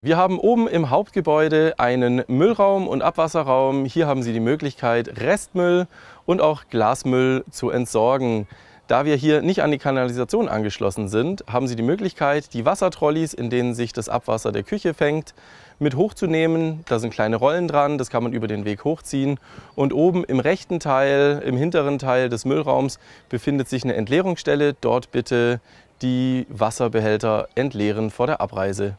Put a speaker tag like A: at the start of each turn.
A: Wir haben oben im Hauptgebäude einen Müllraum und Abwasserraum. Hier haben Sie die Möglichkeit, Restmüll und auch Glasmüll zu entsorgen. Da wir hier nicht an die Kanalisation angeschlossen sind, haben Sie die Möglichkeit, die Wassertrolleys, in denen sich das Abwasser der Küche fängt, mit hochzunehmen. Da sind kleine Rollen dran, das kann man über den Weg hochziehen. Und oben im rechten Teil, im hinteren Teil des Müllraums, befindet sich eine Entleerungsstelle. Dort bitte die Wasserbehälter entleeren vor der Abreise.